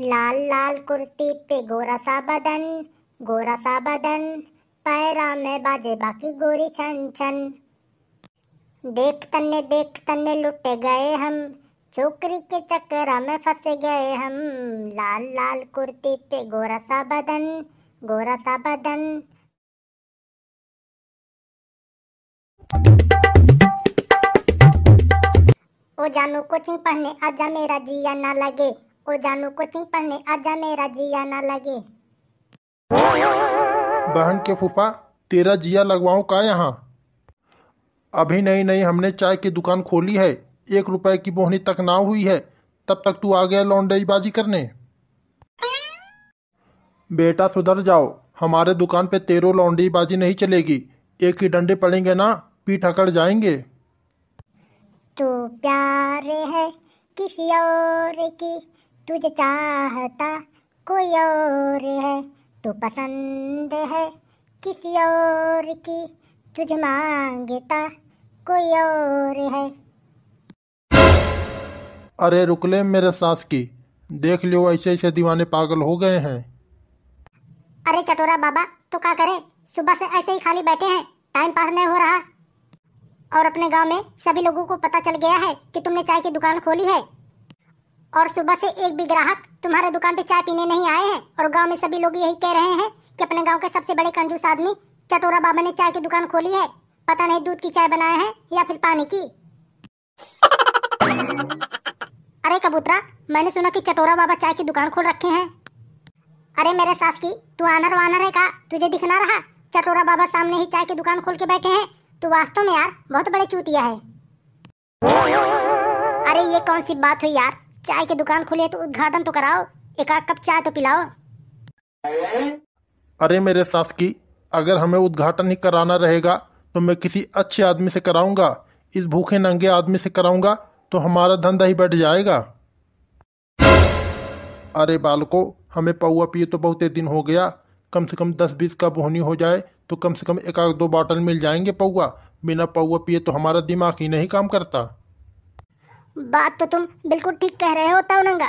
लाल लाल कुर्ती पे गोरा सा बदन गोरा सा बदन पैरा में बाजे बाकी गोरी छन छन देख तन्ने देख तन्ने लुट गए हम छोकरी के चक्कर में फंस गए हम लाल लाल कुर्ती पे गोरा सा बदन गोरा सा बदन ओ जानू कोचिंग पढ़ने आजा मेरा जिया ना लगे ओ जानू को कोचिंग पढ़ने आजा मेरा जिया ना लगे बहन के फूफा तेरा जिया लगवाऊ का यहाँ अभी नहीं नहीं हमने चाय की दुकान खोली है एक रुपए की बोहनी तक ना हुई है तब तक तू आ गया लौंडेबाजी करने बेटा सुधर जाओ हमारे दुकान पे तेरो लौंडेबाजी नहीं चलेगी एक ही डंडे पड़ेंगे ना पीठ अकड़ जाएंगे तो प्यार है किसी और की तुझे चाहता कोई और है तू पसंद है किसी और की तुझे मांगता कोई और है अरे रुक ले मेरे सास की देख लियो ऐसे ऐसे दीवाने पागल हो गए हैं अरे चटोरा बाबा तो क्या करें सुबह से ऐसे ही खाली बैठे हैं टाइम पास नहीं हो रहा और अपने गांव में सभी लोगों को पता चल गया है कि तुमने चाय की दुकान खोली है और सुबह से एक भी ग्राहक तुम्हारे दुकान पे चाय पीने नहीं आए हैं और गांव में सभी लोग यही कह रहे हैं कि अपने गांव के सबसे बड़े कंजूस आदमी चटोरा बाबा ने चाय की दुकान खोली है पता नहीं दूध की चाय बनाए है या फिर पानी की अरे कबूतरा मैंने सुना कि चटोरा बाबा चाय की दुकान खोल रखे हैं अरे मेरे सास की तू आनर वानर है का तुझे दिखना रहा चटोरा बाबा सामने ही चाय की दुकान खोल के बैठे हैं तू वास्तव में यार बहुत बड़े चूतिया है अरे ये कौन सी बात हुई यार चाय की दुकान खुली है तो उद्घाटन तो कराओ एक आध कप चाय तो पिलाओ अरे मेरे सास की अगर हमें उद्घाटन ही कराना रहेगा तो मैं किसी अच्छे आदमी से कराऊंगा इस भूखे नंगे आदमी से कराऊंगा तो हमारा धंधा ही बैठ जाएगा अरे बालको हमें पौवा पिए तो बहुत दिन हो गया कम से कम दस बीस का बोहनी हो जाए तो कम से कम एक आध दो बॉटल मिल जाएंगे पौवा बिना पौवा पिए तो हमारा दिमाग ही नहीं काम करता बात तो तुम बिल्कुल ठीक कह रहे हो ताउनंगा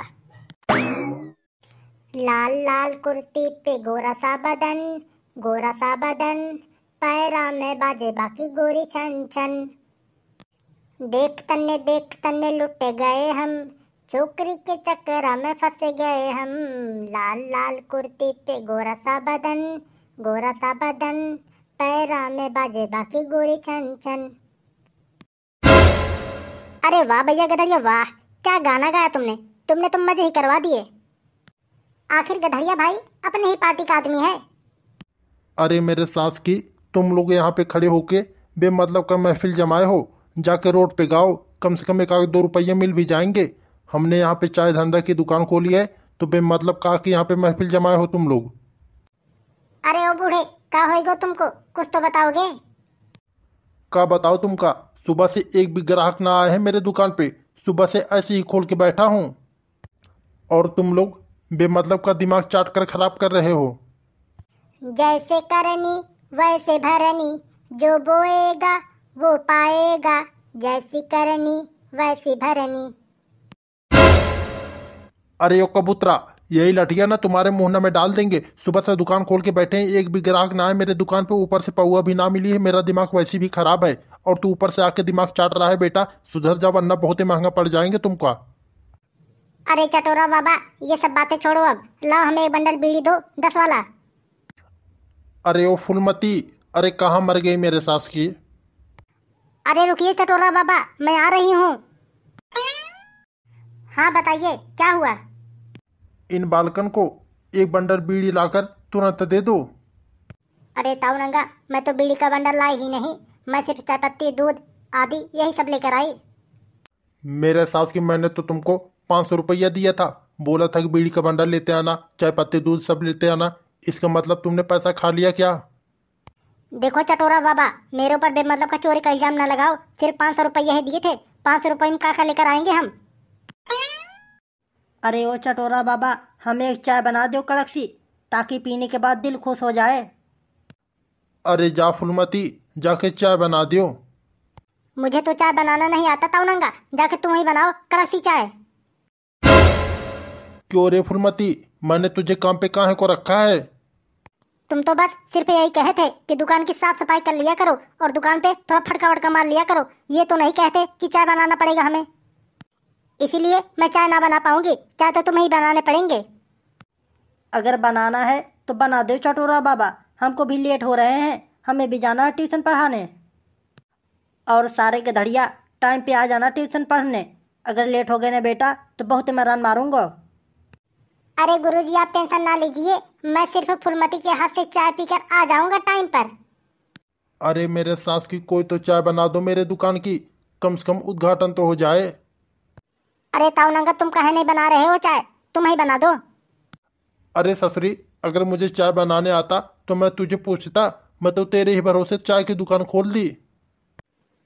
लाल लाल कुर्ती पे गोरा सा बदन गोरा सा बदन पैरा में बाजे बाकी गोरी छन छन देख तन्ने देख तन्ने लुट गए हम छोकरी के चक्कर में फंसे गए हम लाल लाल कुर्ती पे गोरा सा बदन गोरा सा बदन पैरा में बाजे बाकी गोरी छन छन अरे वाह भैया गधड़िया वाह क्या गाना गाया तुमने तुमने तुम तो मजे ही करवा दिए आखिर गधड़िया भाई अपने ही पार्टी का आदमी है अरे मेरे सास की तुम लोग यहाँ पे खड़े होके बेमतलब का महफिल जमाए हो जाके रोड पे गाओ कम से कम एक आगे दो रुपये मिल भी जाएंगे हमने यहाँ पे चाय धंधा की दुकान खोली है तो बेमतलब कहा कि यहाँ पे महफिल जमाए हो तुम लोग अरे ओ बूढ़े का होएगा तुमको कुछ तो बताओगे का बताओ तुम का सुबह से एक भी ग्राहक ना आए हैं मेरे दुकान पे सुबह से ऐसे ही खोल के बैठा हूँ और तुम लोग बेमतलब का दिमाग चाट कर खराब कर रहे हो जैसे करनी वैसे भरनी जो बोएगा वो पाएगा जैसी करनी वैसी भरनी अरे ओ कबूतरा यही लठिया ना तुम्हारे मुहना में डाल देंगे सुबह से दुकान खोल के बैठे हैं एक भी ग्राहक ना है मेरे दुकान पे ऊपर से पौआ भी ना मिली है मेरा दिमाग वैसे भी खराब है और तू ऊपर से आके दिमाग चाट रहा है बेटा सुधर जा वरना बहुत ही महंगा पड़ जाएंगे तुमका अरे चटोरा बाबा ये सब बातें छोड़ो अब लाओ हमें एक बंडल बीड़ी दो दस वाला अरे ओ फुलमती अरे कहाँ मर गई मेरे सास की अरे रुकिए चटोरा बाबा मैं आ रही हूँ हाँ बताइए क्या हुआ इन बालकन को एक बंडल बीड़ी लाकर तुरंत दे दो अरे ताऊ नंगा मैं तो बीड़ी का बंडल लाई ही नहीं मैं सिर्फ चाय पत्ती दूध आदि यही सब लेकर आई मेरे सास की मैंने तो तुमको पाँच सौ रुपया दिया था बोला था कि बीड़ी का भंडार लेते आना चाय पत्ती दूध सब लेते आना इसका मतलब तुमने पैसा खा लिया क्या देखो चटोरा बाबा मेरे ऊपर बेमतलब का चोरी का इल्जाम न लगाओ सिर्फ पाँच सौ रुपया ही दिए थे पाँच सौ रुपये में का लेकर आएंगे हम अरे ओ चटोरा बाबा हमें एक चाय बना दो कड़क सी ताकि पीने के बाद दिल खुश हो जाए अरे जाफुलमती जाके चाय बना दियो मुझे तो चाय बनाना नहीं आता उनंगा जाके तुम ही बनाओ करासी चाय क्यों रे फुलमती मैंने तुझे काम पे कहा को रखा है तुम तो बस सिर्फ यही कहे थे कि दुकान की साफ सफाई कर लिया करो और दुकान पे थोड़ा फटका वटका मार लिया करो ये तो नहीं कहते कि चाय बनाना पड़ेगा हमें इसीलिए मैं चाय ना बना पाऊंगी चाय तो तुम्हें ही बनाने पड़ेंगे अगर बनाना है तो बना दो चटोरा बाबा हमको भी लेट हो रहे हैं हमें भी जाना है ट्यूशन पढ़ाने और सारे गधड़िया टाइम पे आ जाना ट्यूशन पढ़ने अगर लेट हो गए ना बेटा तो बहुत मरान मारूंगा अरे गुरुजी आप टेंशन ना लीजिए मैं सिर्फ फुलमती के हाथ से चाय पीकर आ जाऊंगा टाइम पर अरे मेरे सास की कोई तो चाय बना दो मेरे दुकान की कम से कम उद्घाटन तो हो जाए अरे ताउनंगा तुम कहे नहीं बना रहे हो चाय तुम ही बना दो अरे ससुरी अगर मुझे चाय बनाने आता तो मैं तुझे पूछता मैं तो तेरे ही भरोसे चाय की दुकान खोल दी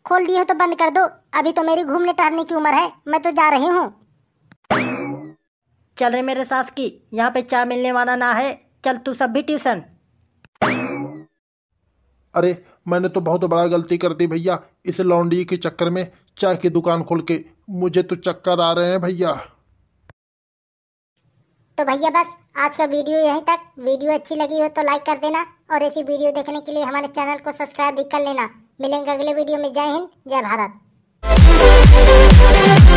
खोल दी हो तो बंद कर दो अभी तो मेरी घूमने टहलने की उम्र है मैं तो जा रही हूँ चल रहे मेरे सास की यहाँ पे चाय मिलने वाला ना है चल तू सब भी ट्यूशन अरे मैंने तो बहुत बड़ा गलती कर दी भैया इस लौंडी के चक्कर में चाय की दुकान खोल के मुझे तो चक्कर आ रहे हैं भैया तो भैया बस आज का वीडियो यहीं तक वीडियो अच्छी लगी हो तो लाइक कर देना और ऐसी वीडियो देखने के लिए हमारे चैनल को सब्सक्राइब भी कर लेना मिलेंगे अगले वीडियो में जय हिंद जय भारत